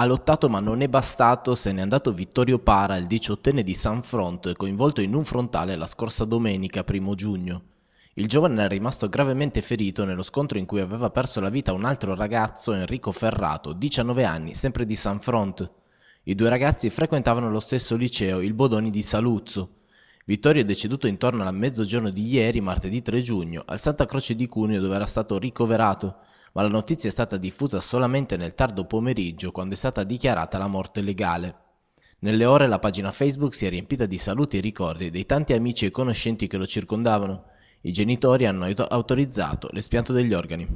Ha lottato ma non è bastato, se n'è andato Vittorio Para, il diciottenne di San Front, coinvolto in un frontale la scorsa domenica, primo giugno. Il giovane è rimasto gravemente ferito nello scontro in cui aveva perso la vita un altro ragazzo, Enrico Ferrato, 19 anni, sempre di San Front. I due ragazzi frequentavano lo stesso liceo, il Bodoni di Saluzzo. Vittorio è deceduto intorno al mezzogiorno di ieri, martedì 3 giugno, al Santa Croce di Cuneo dove era stato ricoverato ma la notizia è stata diffusa solamente nel tardo pomeriggio quando è stata dichiarata la morte legale. Nelle ore la pagina Facebook si è riempita di saluti e ricordi dei tanti amici e conoscenti che lo circondavano. I genitori hanno autorizzato l'espianto degli organi.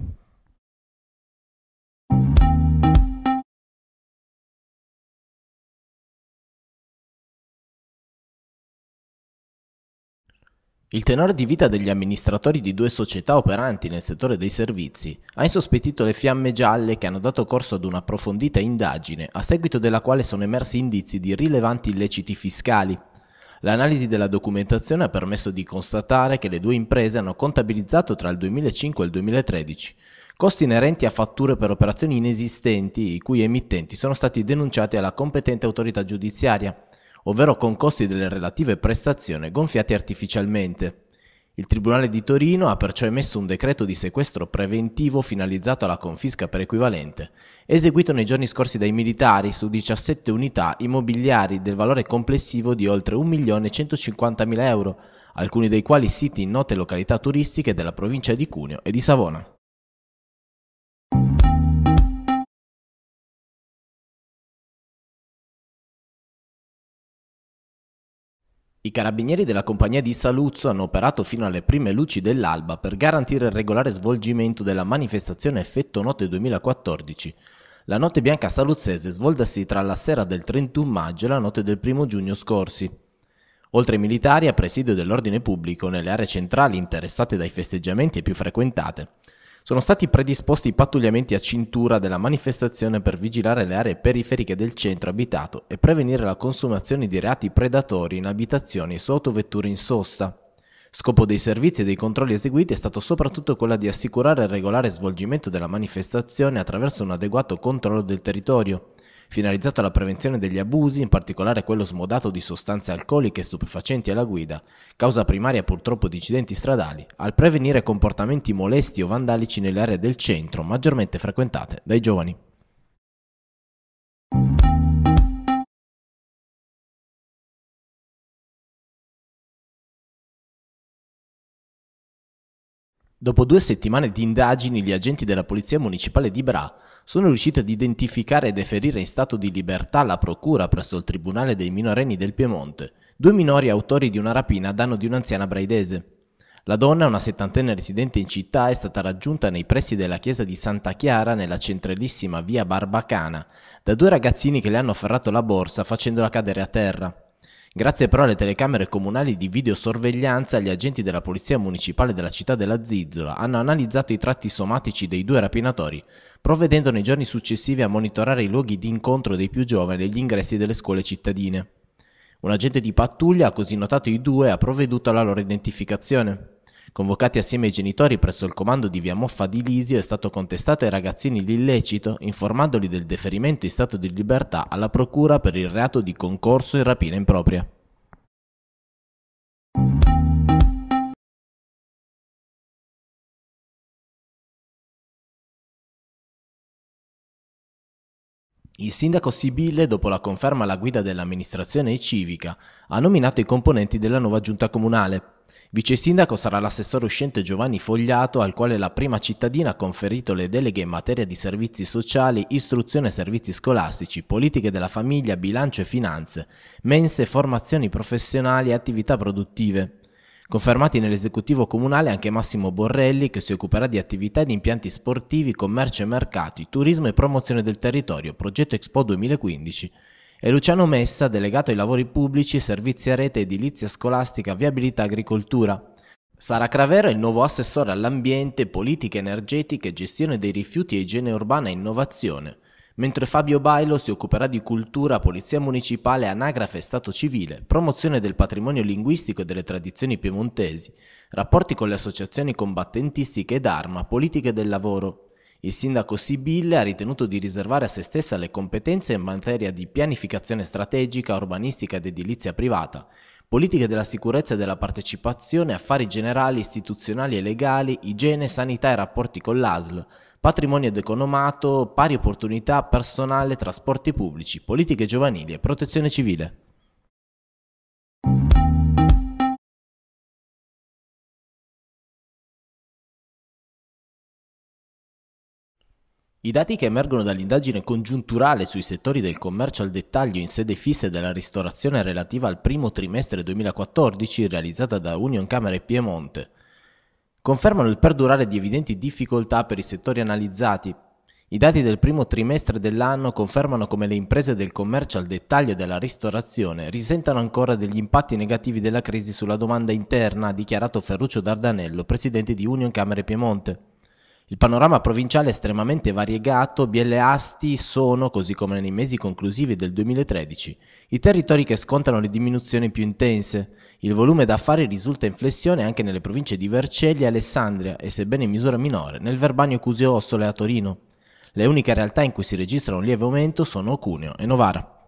Il tenore di vita degli amministratori di due società operanti nel settore dei servizi ha insospettito le fiamme gialle che hanno dato corso ad un'approfondita indagine, a seguito della quale sono emersi indizi di rilevanti illeciti fiscali. L'analisi della documentazione ha permesso di constatare che le due imprese hanno contabilizzato tra il 2005 e il 2013 costi inerenti a fatture per operazioni inesistenti i cui emittenti sono stati denunciati alla competente autorità giudiziaria ovvero con costi delle relative prestazioni gonfiati artificialmente. Il Tribunale di Torino ha perciò emesso un decreto di sequestro preventivo finalizzato alla confisca per equivalente, eseguito nei giorni scorsi dai militari su 17 unità immobiliari del valore complessivo di oltre 1.150.000 euro, alcuni dei quali siti in note località turistiche della provincia di Cuneo e di Savona. I carabinieri della compagnia di Saluzzo hanno operato fino alle prime luci dell'alba per garantire il regolare svolgimento della manifestazione Effetto Notte 2014. La notte bianca saluzzese svoltasi tra la sera del 31 maggio e la notte del 1 giugno scorsi. Oltre ai militari, a presidio dell'ordine pubblico nelle aree centrali interessate dai festeggiamenti e più frequentate, sono stati predisposti pattugliamenti a cintura della manifestazione per vigilare le aree periferiche del centro abitato e prevenire la consumazione di reati predatori in abitazioni su autovetture in sosta. Scopo dei servizi e dei controlli eseguiti è stato soprattutto quello di assicurare il regolare svolgimento della manifestazione attraverso un adeguato controllo del territorio, finalizzato alla prevenzione degli abusi, in particolare quello smodato di sostanze alcoliche e stupefacenti alla guida, causa primaria purtroppo di incidenti stradali, al prevenire comportamenti molesti o vandalici nelle aree del centro maggiormente frequentate dai giovani. Dopo due settimane di indagini, gli agenti della Polizia Municipale di Bra sono riusciti ad identificare e deferire in stato di libertà alla procura presso il Tribunale dei minorenni del Piemonte due minori autori di una rapina a danno di un'anziana braidese. La donna, una settantenne residente in città, è stata raggiunta nei pressi della chiesa di Santa Chiara, nella centralissima via Barbacana, da due ragazzini che le hanno afferrato la borsa facendola cadere a terra. Grazie però alle telecamere comunali di videosorveglianza, gli agenti della Polizia Municipale della città della Zizzola hanno analizzato i tratti somatici dei due rapinatori, provvedendo nei giorni successivi a monitorare i luoghi di incontro dei più giovani e gli ingressi delle scuole cittadine. Un agente di pattuglia ha così notato i due e ha provveduto alla loro identificazione. Convocati assieme ai genitori presso il comando di via Moffa di Lisio è stato contestato ai ragazzini l'illecito informandoli del deferimento in stato di libertà alla procura per il reato di concorso e rapina impropria. Il sindaco Sibille, dopo la conferma alla guida dell'amministrazione civica, ha nominato i componenti della nuova giunta comunale. Vice sindaco sarà l'assessore uscente Giovanni Fogliato, al quale la prima cittadina ha conferito le deleghe in materia di servizi sociali, istruzione e servizi scolastici, politiche della famiglia, bilancio e finanze, mense, formazioni professionali e attività produttive. Confermati nell'esecutivo comunale anche Massimo Borrelli che si occuperà di attività di impianti sportivi, commercio e mercati, turismo e promozione del territorio, progetto Expo 2015 e Luciano Messa, delegato ai lavori pubblici, servizi a rete, edilizia scolastica, viabilità, agricoltura. Sara Cravera è il nuovo assessore all'ambiente, politiche energetiche, gestione dei rifiuti e igiene urbana e innovazione, mentre Fabio Bailo si occuperà di cultura, polizia municipale, anagrafe e stato civile, promozione del patrimonio linguistico e delle tradizioni piemontesi, rapporti con le associazioni combattentistiche ed arma, politiche del lavoro. Il sindaco Sibille ha ritenuto di riservare a se stessa le competenze in materia di pianificazione strategica, urbanistica ed edilizia privata, politiche della sicurezza e della partecipazione, affari generali, istituzionali e legali, igiene, sanità e rapporti con l'ASL, patrimonio ed economato, pari opportunità, personale, trasporti pubblici, politiche giovanili e protezione civile. I dati che emergono dall'indagine congiunturale sui settori del commercio al dettaglio in sede fissa della ristorazione relativa al primo trimestre 2014 realizzata da Union Camere Piemonte confermano il perdurare di evidenti difficoltà per i settori analizzati. I dati del primo trimestre dell'anno confermano come le imprese del commercio al dettaglio e della ristorazione risentano ancora degli impatti negativi della crisi sulla domanda interna, ha dichiarato Ferruccio Dardanello, presidente di Union Camere Piemonte. Il panorama provinciale è estremamente variegato, Asti sono, così come nei mesi conclusivi del 2013, i territori che scontano le diminuzioni più intense. Il volume d'affari risulta in flessione anche nelle province di Vercelli e Alessandria e, sebbene in misura minore, nel Verbano Cusio Ossole a Torino. Le uniche realtà in cui si registra un lieve aumento sono Cuneo e Novara.